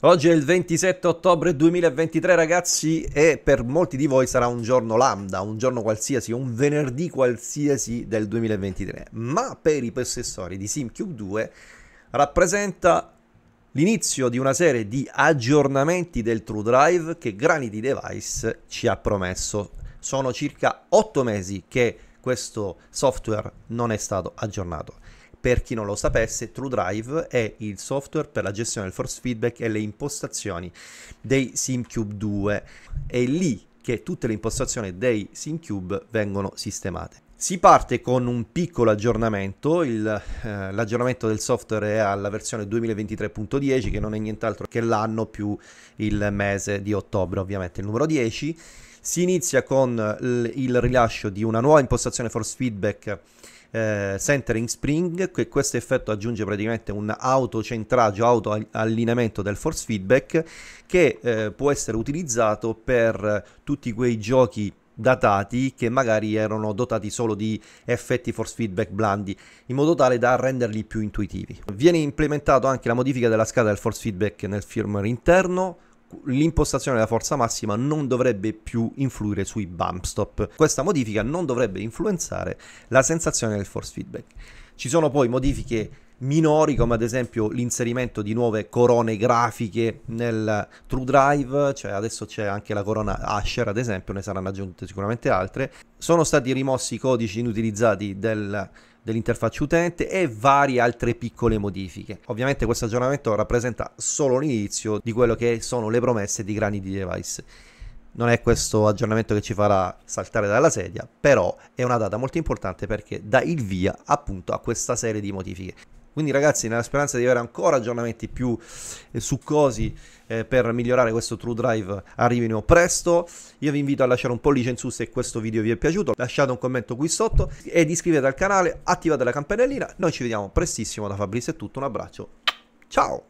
Oggi è il 27 ottobre 2023 ragazzi e per molti di voi sarà un giorno lambda, un giorno qualsiasi, un venerdì qualsiasi del 2023, ma per i possessori di SimCube 2 rappresenta l'inizio di una serie di aggiornamenti del True Drive che Granity Device ci ha promesso. Sono circa 8 mesi che questo software non è stato aggiornato per chi non lo sapesse, TrueDrive è il software per la gestione del force feedback e le impostazioni dei SimCube 2. È lì che tutte le impostazioni dei SimCube vengono sistemate. Si parte con un piccolo aggiornamento, il, eh, l'aggiornamento del software è alla versione 2023.10 che non è nient'altro che l'anno più il mese di ottobre, ovviamente il numero 10. Si inizia con l- il rilascio di una nuova impostazione force feedback eh, centering spring che questo effetto aggiunge praticamente un autocentraggio, autoallineamento del force feedback che eh, può essere utilizzato per tutti quei giochi datati che magari erano dotati solo di effetti force feedback blandi in modo tale da renderli più intuitivi. Viene implementato anche la modifica della scala del force feedback nel firmware interno l'impostazione della forza massima non dovrebbe più influire sui bump stop. Questa modifica non dovrebbe influenzare la sensazione del force feedback. Ci sono poi modifiche minori come ad esempio l'inserimento di nuove corone grafiche nel True Drive, cioè adesso c'è anche la corona Asher ad esempio, ne saranno aggiunte sicuramente altre. Sono stati rimossi i codici inutilizzati del dell'interfaccia utente e varie altre piccole modifiche. Ovviamente questo aggiornamento rappresenta solo l'inizio di quello che sono le promesse di grandi di device. Non è questo aggiornamento che ci farà saltare dalla sedia, però è una data molto importante perché dà il via appunto a questa serie di modifiche. Quindi ragazzi, nella speranza di avere ancora aggiornamenti più eh, succosi eh, per migliorare questo True Drive arrivino presto, io vi invito a lasciare un pollice in su se questo video vi è piaciuto, lasciate un commento qui sotto ed iscrivetevi al canale, attivate la campanellina, noi ci vediamo prestissimo da Fabrizio è tutto, un abbraccio, ciao!